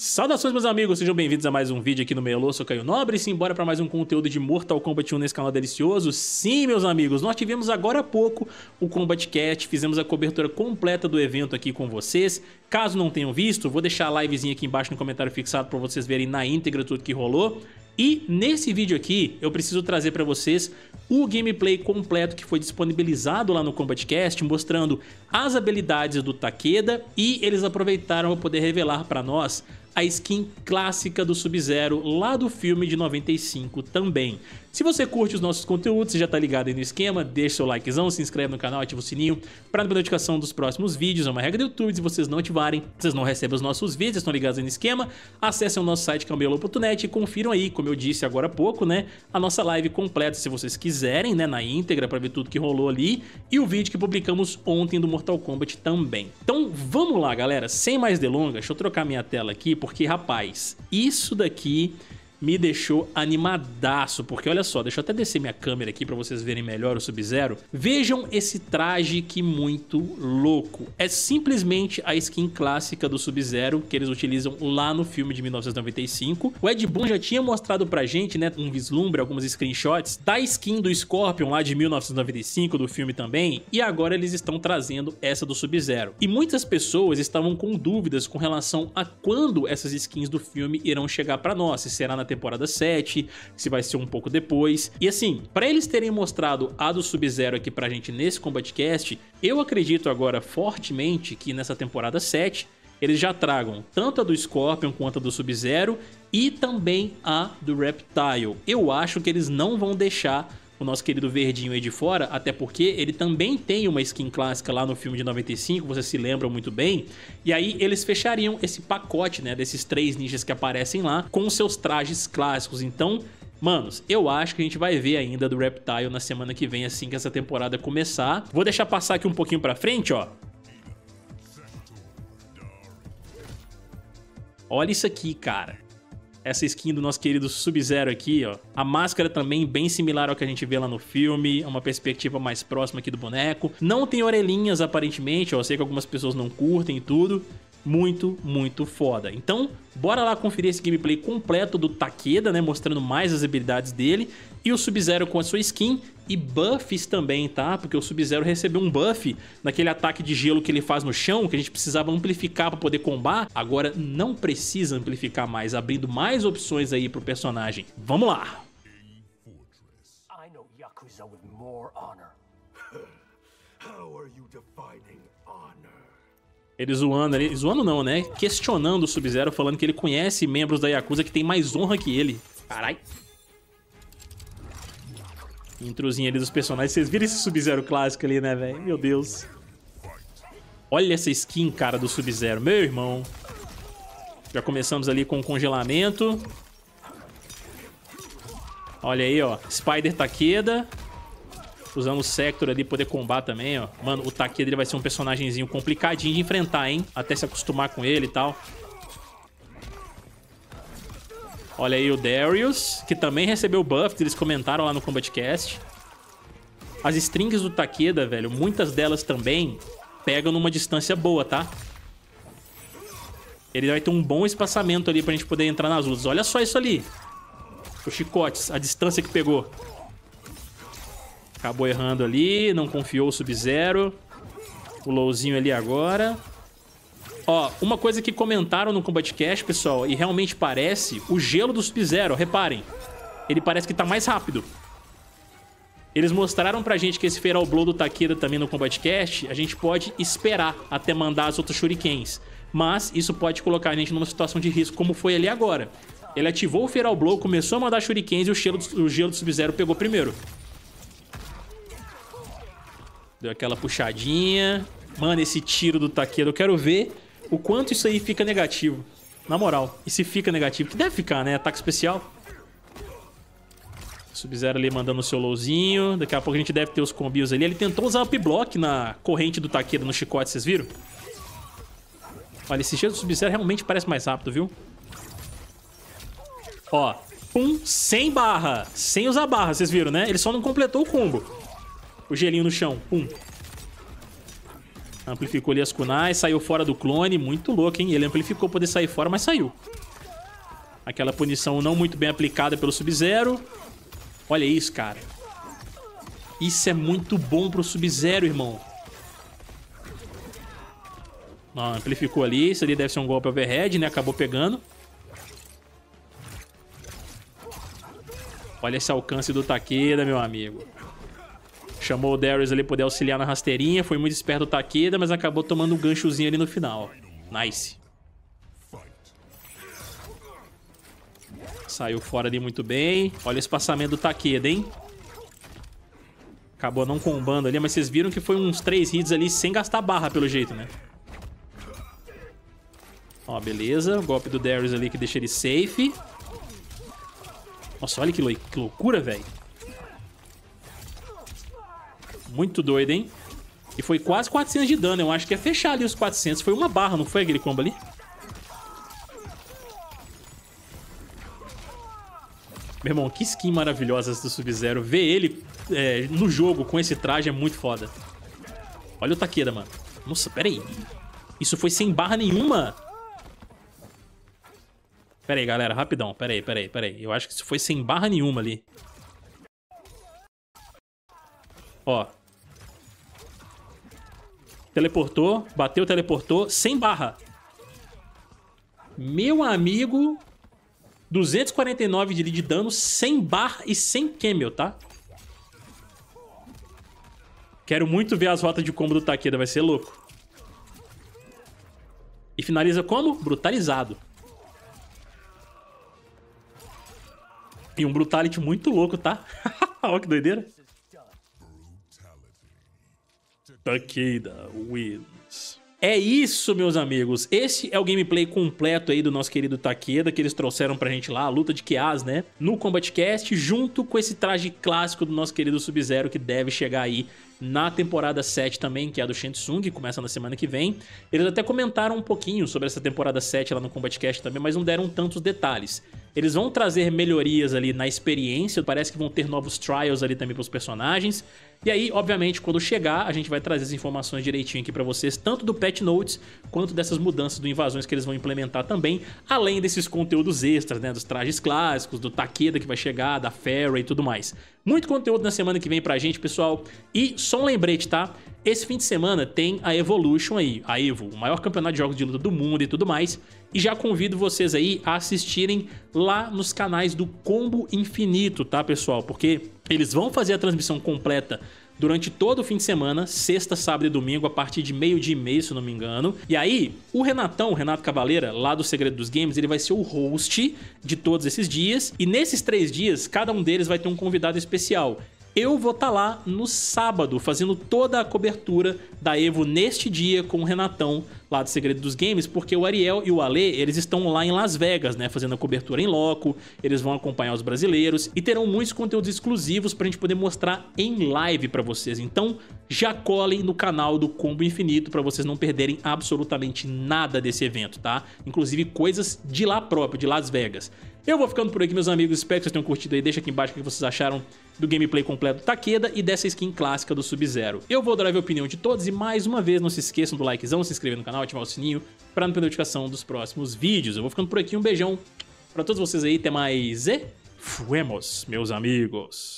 Saudações meus amigos, sejam bem-vindos a mais um vídeo aqui no Melô, sou Caio Nobre e simbora para mais um conteúdo de Mortal Kombat 1 nesse canal delicioso. Sim, meus amigos, nós tivemos agora há pouco o Combat Cat, fizemos a cobertura completa do evento aqui com vocês. Caso não tenham visto, vou deixar a livezinha aqui embaixo no comentário fixado para vocês verem na íntegra tudo que rolou. E nesse vídeo aqui eu preciso trazer para vocês o gameplay completo que foi disponibilizado lá no CombatCast, mostrando as habilidades do Takeda e eles aproveitaram para poder revelar para nós a skin clássica do Sub-Zero lá do filme de 95 também. Se você curte os nossos conteúdos, já tá ligado aí no esquema, deixa seu likezão, se inscreve no canal, ativa o sininho para não perder notificação dos próximos vídeos. É uma regra do YouTube, se vocês não ativarem, vocês não recebem os nossos vídeos, estão ligados aí no esquema. Acessem o nosso site cambiolo.net é e confiram aí, como eu disse agora há pouco, né, a nossa live completa, se vocês quiserem, né, na íntegra para ver tudo que rolou ali e o vídeo que publicamos ontem do Mortal Kombat também. Então, vamos lá, galera, sem mais delongas, deixa eu trocar minha tela aqui, porque, rapaz, isso daqui me deixou animadaço, porque olha só, deixa eu até descer minha câmera aqui para vocês verem melhor o Sub-Zero. Vejam esse traje que muito louco. É simplesmente a skin clássica do Sub-Zero que eles utilizam lá no filme de 1995. O Ed Boon já tinha mostrado pra gente, né, um vislumbre, algumas screenshots da skin do Scorpion lá de 1995 do filme também, e agora eles estão trazendo essa do Sub-Zero. E muitas pessoas estavam com dúvidas com relação a quando essas skins do filme irão chegar para nós, se será na temporada 7, se vai ser um pouco depois. E assim, para eles terem mostrado a do Sub-Zero aqui pra gente nesse Combat Cast, eu acredito agora fortemente que nessa temporada 7 eles já tragam tanto a do Scorpion quanto a do Sub-Zero e também a do Reptile. Eu acho que eles não vão deixar o nosso querido verdinho aí de fora, até porque ele também tem uma skin clássica lá no filme de 95, vocês se lembram muito bem. E aí eles fechariam esse pacote, né, desses três ninjas que aparecem lá com seus trajes clássicos. Então, Manos, eu acho que a gente vai ver ainda do Reptile na semana que vem, assim que essa temporada começar. Vou deixar passar aqui um pouquinho pra frente, ó. Olha isso aqui, cara essa skin do nosso querido Sub-Zero aqui, ó. A máscara também bem similar ao que a gente vê lá no filme, é uma perspectiva mais próxima aqui do boneco. Não tem orelhinhas, aparentemente, ó. Eu sei que algumas pessoas não curtem e tudo. Muito, muito foda. Então, bora lá conferir esse gameplay completo do Takeda, né? Mostrando mais as habilidades dele. E o Sub-Zero com a sua skin e buffs também, tá? Porque o Sub-Zero recebeu um buff naquele ataque de gelo que ele faz no chão, que a gente precisava amplificar para poder combar. Agora não precisa amplificar mais, abrindo mais opções aí pro personagem. Vamos lá! Ele zoando ali, zoando não, né? Questionando o Sub-Zero, falando que ele conhece membros da Yakuza que tem mais honra que ele. Caralho introzinha ali dos personagens. Vocês viram esse Sub-Zero clássico ali, né, velho? Meu Deus. Olha essa skin, cara, do Sub-Zero. Meu irmão. Já começamos ali com o congelamento. Olha aí, ó. Spider Takeda. Usando o Sector ali poder combater também, ó. Mano, o Takeda ele vai ser um personagemzinho complicadinho de enfrentar, hein? Até se acostumar com ele e tal. Olha aí o Darius, que também recebeu buff, eles comentaram lá no Combatcast. As strings do Takeda, velho, muitas delas também pegam numa distância boa, tá? Ele vai ter um bom espaçamento ali pra gente poder entrar nas lutas. Olha só isso ali. Os chicotes, a distância que pegou. Acabou errando ali, não confiou o Sub-Zero. O Lowzinho ali agora. Ó, uma coisa que comentaram no Combat Cash, pessoal, e realmente parece o gelo do Sub-Zero, reparem. Ele parece que tá mais rápido. Eles mostraram pra gente que esse Feral Blow do Takeda também no Combat Cast, a gente pode esperar até mandar as outras shurikens. Mas isso pode colocar a gente numa situação de risco como foi ali agora. Ele ativou o Feral Blow, começou a mandar shurikens e o gelo do, o gelo do Sub-Zero pegou primeiro. Deu aquela puxadinha. Mano, esse tiro do Takeda, eu quero ver o quanto isso aí fica negativo. Na moral. E se fica negativo, que deve ficar, né? Ataque especial. Sub-Zero ali mandando o seu lowzinho. Daqui a pouco a gente deve ter os combios ali. Ele tentou usar up block na corrente do Takeda no chicote, vocês viram? Olha, esse cheiro do Sub-Zero realmente parece mais rápido, viu? Ó, pum, sem barra. Sem usar barra, vocês viram, né? Ele só não completou o combo. O gelinho no chão, pum. Amplificou ali as kunais, saiu fora do clone. Muito louco, hein? Ele amplificou poder sair fora, mas saiu. Aquela punição não muito bem aplicada pelo Sub-Zero. Olha isso, cara. Isso é muito bom pro Sub-Zero, irmão. Ó, amplificou ali. Isso ali deve ser um golpe overhead, né? Acabou pegando. Olha esse alcance do Takeda, meu amigo. Chamou o Darius ali poder auxiliar na rasteirinha. Foi muito esperto o Takeda, mas acabou tomando um ganchozinho ali no final. Nice. Saiu fora ali muito bem. Olha o espaçamento do Takeda, hein? Acabou não combando ali, mas vocês viram que foi uns três hits ali sem gastar barra, pelo jeito, né? Ó, beleza. O golpe do Darius ali que deixa ele safe. Nossa, olha que, lou que loucura, velho. Muito doido, hein? E foi quase 400 de dano. Eu acho que é fechar ali os 400. Foi uma barra, não foi aquele combo ali? Meu irmão, que skin maravilhosa do Sub-Zero. Ver ele é, no jogo com esse traje é muito foda. Olha o Takeda, mano. Nossa, pera aí. Isso foi sem barra nenhuma. Pera aí, galera. Rapidão. Pera aí, pera aí, pera aí. Eu acho que isso foi sem barra nenhuma ali. Ó. Teleportou, bateu, teleportou, sem barra. Meu amigo, 249 de, de dano, sem barra e sem camel, tá? Quero muito ver as rotas de combo do Takeda, vai ser louco. E finaliza como? Brutalizado. E um brutality muito louco, tá? Olha que doideira. Takeda wins. É isso, meus amigos. Esse é o gameplay completo aí do nosso querido Takeda, que eles trouxeram pra gente lá, a luta de Kias, né? No Combat Cast, junto com esse traje clássico do nosso querido Sub-Zero, que deve chegar aí na temporada 7 também, que é a do Shinsung, que começa na semana que vem. Eles até comentaram um pouquinho sobre essa temporada 7 lá no Combat Cast também, mas não deram tantos detalhes. Eles vão trazer melhorias ali na experiência, parece que vão ter novos trials ali também para os personagens. E aí, obviamente, quando chegar, a gente vai trazer as informações direitinho aqui para vocês, tanto do patch notes quanto dessas mudanças do invasões que eles vão implementar também, além desses conteúdos extras, né, dos trajes clássicos, do Takeda que vai chegar, da Fairy e tudo mais. Muito conteúdo na semana que vem pra gente, pessoal. E só um lembrete, tá? Esse fim de semana tem a Evolution aí, a EVO, o maior campeonato de jogos de luta do mundo e tudo mais. E já convido vocês aí a assistirem lá nos canais do Combo Infinito, tá, pessoal? Porque eles vão fazer a transmissão completa durante todo o fim de semana, sexta, sábado e domingo, a partir de meio-dia e meio, se não me engano. E aí, o Renatão, o Renato Cavaleira, lá do Segredo dos Games, ele vai ser o host de todos esses dias. E nesses três dias, cada um deles vai ter um convidado especial eu vou estar tá lá no sábado, fazendo toda a cobertura da Evo neste dia com o Renatão, lá do Segredo dos Games, porque o Ariel e o Ale, eles estão lá em Las Vegas, né, fazendo a cobertura em loco, eles vão acompanhar os brasileiros e terão muitos conteúdos exclusivos pra gente poder mostrar em live para vocês. Então, já colhem no canal do Combo Infinito para vocês não perderem absolutamente nada desse evento, tá? Inclusive coisas de lá próprio, de Las Vegas. Eu vou ficando por aqui, meus amigos. Espero que vocês tenham curtido aí. Deixa aqui embaixo o que vocês acharam do gameplay completo do Takeda e dessa skin clássica do Sub-Zero. Eu vou adorar a opinião de todos e mais uma vez não se esqueçam do likezão, se inscrever no canal, ativar o sininho para não perder notificação dos próximos vídeos. Eu vou ficando por aqui. Um beijão para todos vocês aí. Até mais e fuemos, meus amigos.